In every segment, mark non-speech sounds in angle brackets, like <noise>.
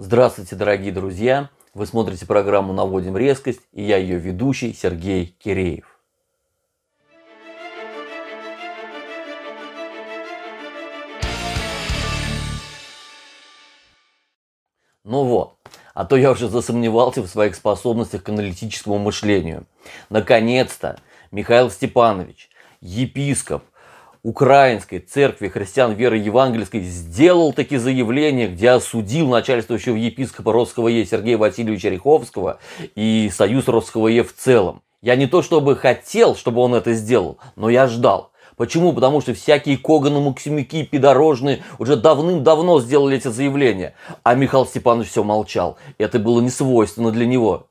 Здравствуйте, дорогие друзья! Вы смотрите программу «Наводим резкость» и я ее ведущий Сергей Киреев. Ну вот, а то я уже засомневался в своих способностях к аналитическому мышлению. Наконец-то Михаил Степанович, епископ – украинской церкви христиан веры евангельской сделал такие заявления, где осудил начальствующего епископа Росского Е. Сергея Васильевича Риховского и союз Росского Е в целом. Я не то чтобы хотел, чтобы он это сделал, но я ждал. Почему? Потому что всякие Коганы, максимики, Пидорожные уже давным-давно сделали эти заявления. А Михаил Степанович все молчал. Это было не свойственно для него.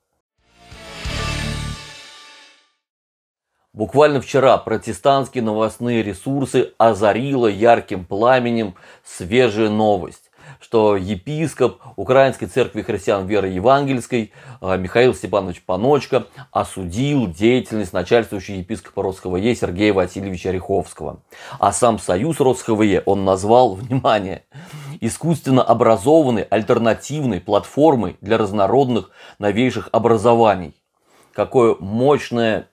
Буквально вчера протестантские новостные ресурсы озарила ярким пламенем свежая новость, что епископ Украинской церкви христиан веры евангельской э, Михаил Степанович Паночка осудил деятельность начальствующего епископа РосХВЕ Сергея Васильевича Риховского. А сам союз РосХВЕ он назвал, <laughs> внимание, искусственно образованной альтернативной платформой для разнородных новейших образований. Какое мощное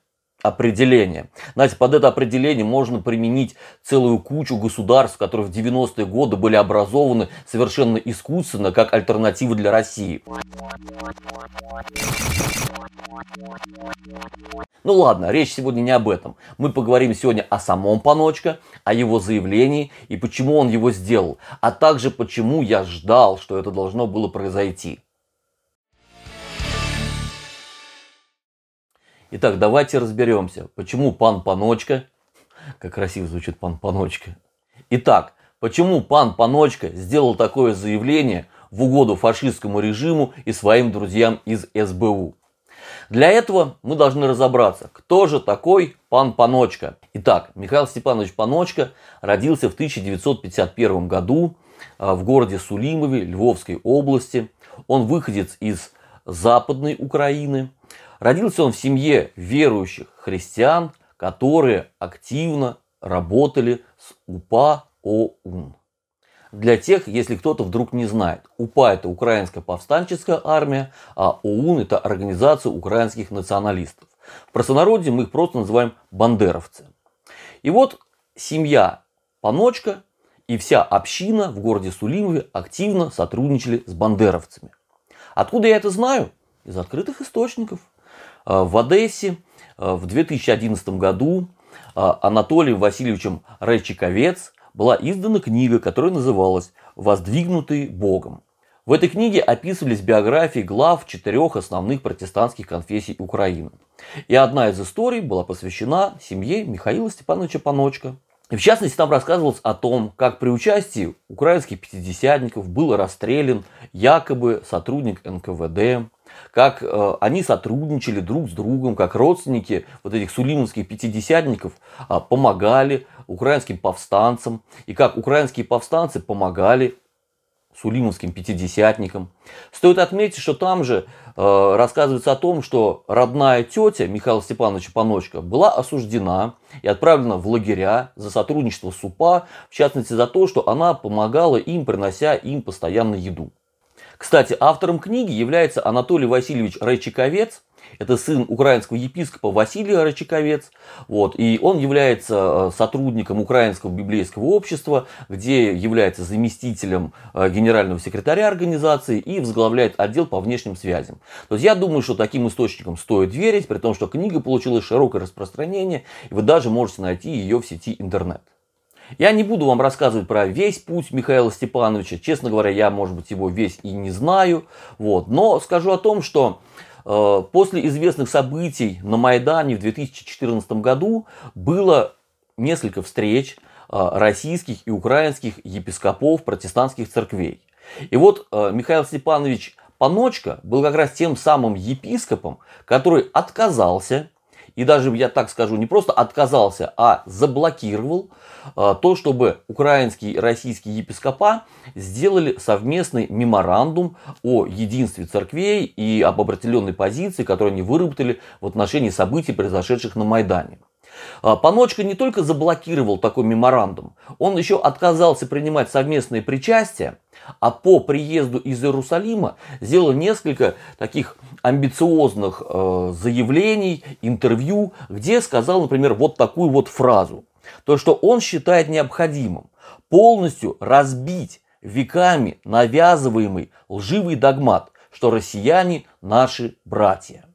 определение. Знаете, под это определение можно применить целую кучу государств, которые в 90-е годы были образованы совершенно искусственно, как альтернатива для России. Ну ладно, речь сегодня не об этом. Мы поговорим сегодня о самом Паночка, о его заявлении и почему он его сделал, а также почему я ждал, что это должно было произойти. Итак, давайте разберемся, почему пан Паночка, как красиво звучит пан Паночка. Итак, почему пан Паночка сделал такое заявление в угоду фашистскому режиму и своим друзьям из СБУ? Для этого мы должны разобраться, кто же такой пан Паночка. Итак, Михаил Степанович Паночка родился в 1951 году а, в городе Сулимове Львовской области. Он выходец из Западной Украины. Родился он в семье верующих христиан, которые активно работали с УПА ОУН. Для тех, если кто-то вдруг не знает, УПА – это Украинская повстанческая армия, а ОУН – это Организация украинских националистов. В простонародье мы их просто называем бандеровцы. И вот семья Паночка и вся община в городе Сулимове активно сотрудничали с бандеровцами. Откуда я это знаю? Из открытых источников – Э, в Одессе э, в 2011 году э, Анатолием Васильевичем Райчиковец была издана книга, которая называлась «Воздвигнутые Богом». В этой книге описывались биографии глав четырех основных протестантских конфессий Украины. И одна из историй была посвящена семье Михаила Степановича Паночка. И в частности, там рассказывалось о том, как при участии украинских пятидесятников был расстрелян якобы сотрудник НКВД, как э, они сотрудничали друг с другом, как родственники вот этих сулимовских пятидесятников э, помогали украинским повстанцам, и как украинские повстанцы помогали сулимовским пятидесятникам. Стоит отметить, что там же э, рассказывается о том, что родная тетя Михаила Степановича Паночка была осуждена и отправлена в лагеря за сотрудничество с УПА, в частности за то, что она помогала им, принося им постоянно еду. Кстати, автором книги является Анатолий Васильевич Райчиковец, это сын украинского епископа Василия Рачаковец. Вот, и он является э, сотрудником Украинского библейского общества, где является заместителем э, генерального секретаря организации и возглавляет отдел по внешним связям. То есть я думаю, что таким источникам стоит верить, при том, что книга получила широкое распространение, и вы даже можете найти ее в сети интернет. Я не буду вам рассказывать про весь путь Михаила Степановича. Честно говоря, я, может быть, его весь и не знаю. Вот. Но скажу о том, что э, после известных событий на Майдане в 2014 году было несколько встреч э, российских и украинских епископов протестантских церквей. И вот э, Михаил Степанович Паночка был как раз тем самым епископом, который отказался и даже, я так скажу, не просто отказался, а заблокировал а, то, чтобы украинские и российские епископа сделали совместный меморандум о единстве церквей и об определенной позиции, которую они выработали в отношении событий, произошедших на Майдане. А, Паночка не только заблокировал такой меморандум, он еще отказался принимать совместное причастия, а по приезду из Иерусалима сделал несколько таких амбициозных э, заявлений, интервью, где сказал, например, вот такую вот фразу. То, что он считает необходимым полностью разбить веками навязываемый лживый догмат, что россияне наши братья.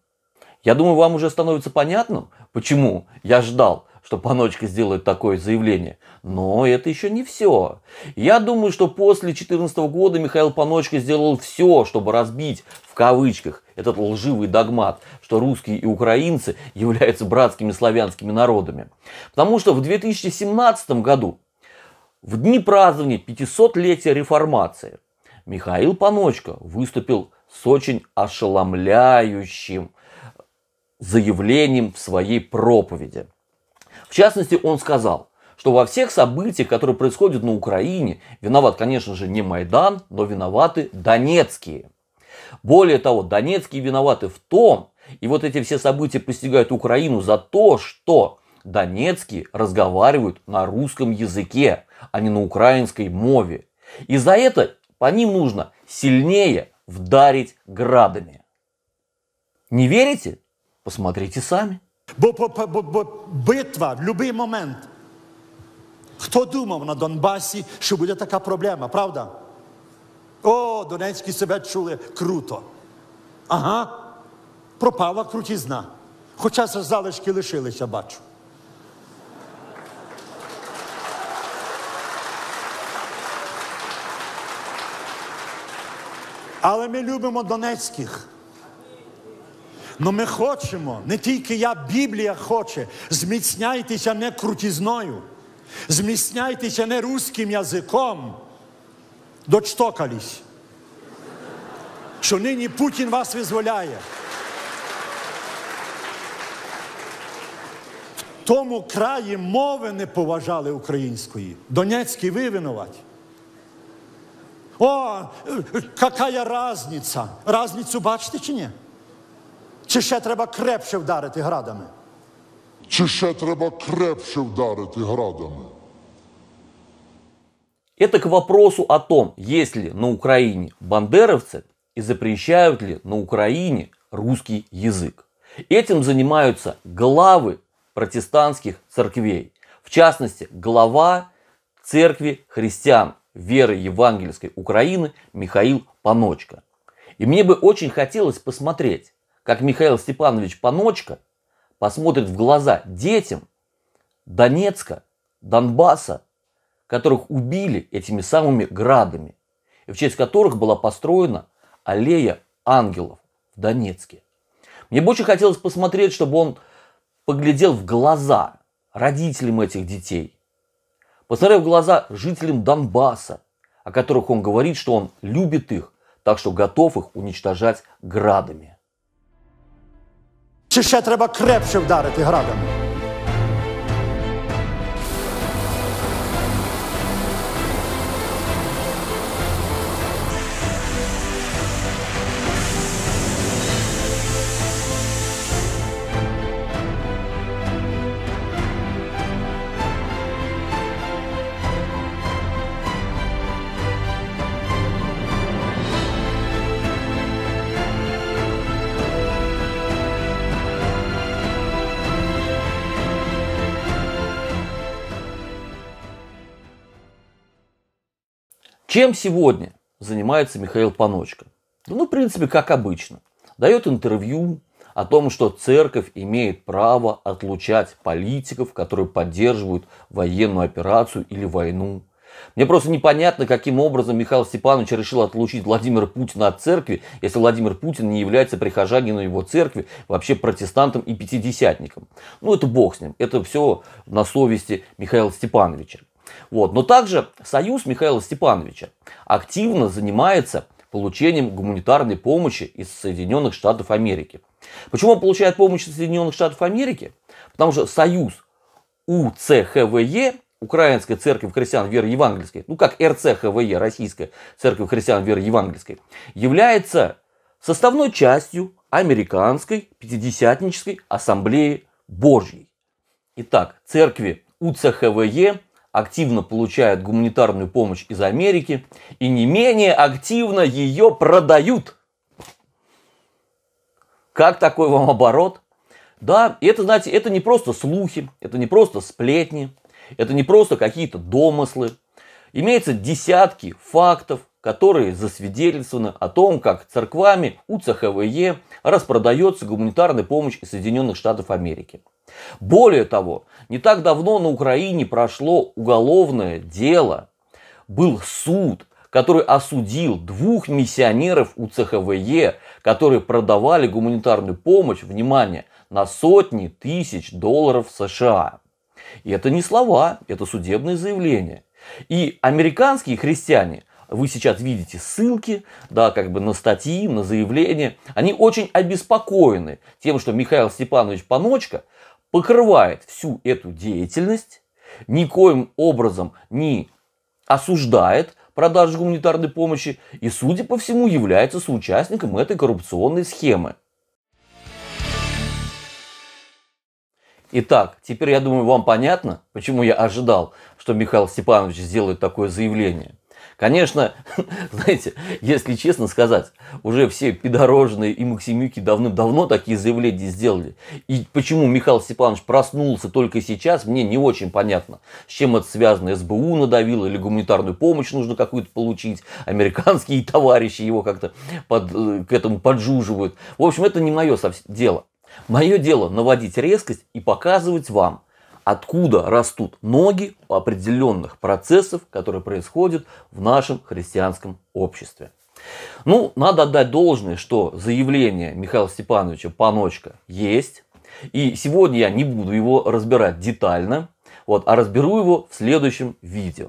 Я думаю, вам уже становится понятным, Почему? Я ждал, что Паночка сделает такое заявление. Но это еще не все. Я думаю, что после 2014 года Михаил Паночка сделал все, чтобы разбить, в кавычках, этот лживый догмат, что русские и украинцы являются братскими славянскими народами. Потому что в 2017 году, в дни празднования 500-летия реформации, Михаил Паночка выступил с очень ошеломляющим заявлением в своей проповеди. В частности, он сказал, что во всех событиях, которые происходят на Украине, виноват, конечно же, не Майдан, но виноваты донецкие. Более того, донецкие виноваты в том, и вот эти все события постигают Украину за то, что донецкие разговаривают на русском языке, а не на украинской мове. И за это по ним нужно сильнее вдарить градами. Не верите? Посмотрите сами. Бо, бо, бо, бо битва в будь-який момент. Хто думав на Донбасі, що буде така проблема, правда? О, Донецькі себе чули круто. Ага. Пропала крутізна. Хоча це залишки лишилися, бачу. Але ми любимо Донецьких. Но ми хочемо, не тільки я, Біблія хоче, зміцняйтеся не крутізною, зміцняйтеся не руським язиком, дочтокались, що нині Путін вас визволяє. В тому краї мови не поважали української. Донецький ви О, е, е, какая разница? Разницю бачите чи ні? Чи ще треба крепше вдарити градами? Чи ще треба крепше вдарити градами? Это к вопросу о том, есть ли на Украине бандеровцы и запрещают ли на Украине русский язык. Этим занимаются главы протестантских церквей. В частности, глава церкви христиан веры евангельской Украины Михаил Паночка. И мне бы очень хотелось посмотреть, как Михаил Степанович Паночка посмотрит в глаза детям Донецка, Донбасса, которых убили этими самыми градами, в честь которых была построена аллея ангелов в Донецке. Мне бы очень хотелось посмотреть, чтобы он поглядел в глаза родителям этих детей, посмотрел в глаза жителям Донбасса, о которых он говорит, что он любит их, так что готов их уничтожать градами. Чи ще треба крепше вдарити градами? Чем сегодня занимается Михаил Паночка? Ну, в принципе, как обычно. Дает интервью о том, что церковь имеет право отлучать политиков, которые поддерживают военную операцию или войну. Мне просто непонятно, каким образом Михаил Степанович решил отлучить Владимира Путина от церкви, если Владимир Путин не является прихожанином его церкви, вообще протестантом и пятидесятником. Ну, это бог с ним. Это все на совести Михаила Степановича. Вот. Но также союз Михаила Степановича активно занимается получением гуманитарной помощи из Соединенных Штатов Америки. Почему он получает помощь из Соединенных Штатов Америки? Потому что союз УЦХВЕ, Украинской Церкви Христиан Веры Евангельской, ну как РЦХВЕ, Российская Церковь Христиан Веры Евангельской, является составной частью Американской Пятидесятнической Ассамблеи Божьей. Итак, церкви УЦХВЕ – активно получают гуманитарную помощь из Америки и не менее активно ее продают. Как такой вам оборот? Да, это, знаете, это не просто слухи, это не просто сплетни, это не просто какие-то домыслы. Имеется десятки фактов, которые засвидетельствованы о том, как церквами УЦХВЕ распродается гуманитарная помощь из Соединенных Штатов Америки. Более того, не так давно на Украине прошло уголовное дело. Был суд, который осудил двух миссионеров у ЦХВЕ, которые продавали гуманитарную помощь, внимание, на сотни тысяч долларов США. И это не слова, это судебное заявление. И американские христиане, вы сейчас видите ссылки, да, как бы на статьи, на заявления, они очень обеспокоены тем, что Михаил Степанович Паночка – покрывает всю эту деятельность, никоим образом не осуждает продажи гуманитарной помощи и, судя по всему, является соучастником этой коррупционной схемы. Итак, теперь, я думаю, вам понятно, почему я ожидал, что Михаил Степанович сделает такое заявление. Конечно, <laughs> знаете, если честно сказать, уже все пидорожные и Максимюки давным-давно такие заявления сделали. И почему Михаил Степанович проснулся только сейчас, мне не очень понятно. С чем это связано? СБУ надавило или гуманитарную помощь нужно какую-то получить? Американские <laughs> товарищи его как-то под, э, к этому поджуживают. В общем, это не мое дело. Мое дело наводить резкость и показывать вам – откуда растут ноги у определенных процессов, которые происходят в нашем христианском обществе. Ну, надо отдать должное, что заявление Михаила Степановича Паночка есть. И сегодня я не буду его разбирать детально, вот, а разберу его в следующем видео.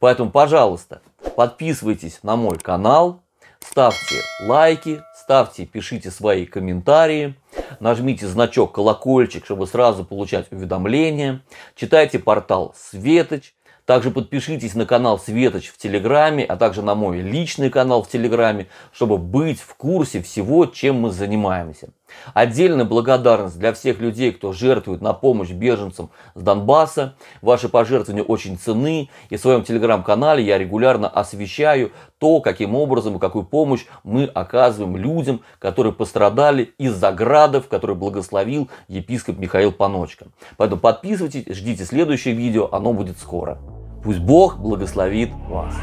Поэтому, пожалуйста, подписывайтесь на мой канал, ставьте лайки, ставьте, пишите свои комментарии – Нажмите значок колокольчик, чтобы сразу получать уведомления. Читайте портал Светоч. Также подпишитесь на канал Светоч в Телеграме, а также на мой личный канал в Телеграме, чтобы быть в курсе всего, чем мы занимаемся. Отдельная благодарность для всех людей, кто жертвует на помощь беженцам с Донбасса. Ваши пожертвования очень ценны. И в своем телеграм-канале я регулярно освещаю то, каким образом и какую помощь мы оказываем людям, которые пострадали из-за градов, которые благословил епископ Михаил Паночка. Поэтому подписывайтесь, ждите следующее видео, оно будет скоро. Пусть Бог благословит вас.